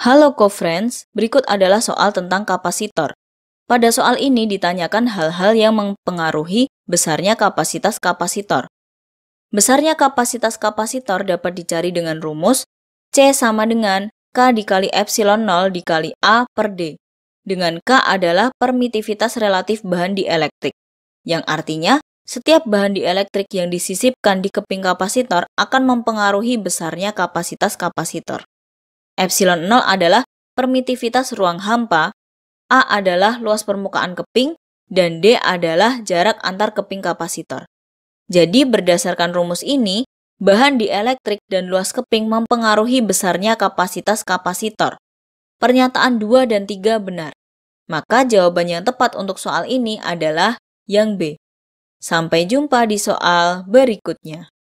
Halo co-friends, berikut adalah soal tentang kapasitor. Pada soal ini ditanyakan hal-hal yang mempengaruhi besarnya kapasitas kapasitor. Besarnya kapasitas kapasitor dapat dicari dengan rumus C sama dengan K dikali epsilon 0 dikali A per D. Dengan K adalah permitivitas relatif bahan dielektrik, yang artinya setiap bahan dielektrik yang disisipkan di keping kapasitor akan mempengaruhi besarnya kapasitas kapasitor. Epsilon 0 adalah permitivitas ruang hampa, A adalah luas permukaan keping, dan D adalah jarak antar keping kapasitor. Jadi berdasarkan rumus ini, bahan dielektrik dan luas keping mempengaruhi besarnya kapasitas kapasitor. Pernyataan 2 dan 3 benar. Maka jawaban yang tepat untuk soal ini adalah yang B. Sampai jumpa di soal berikutnya.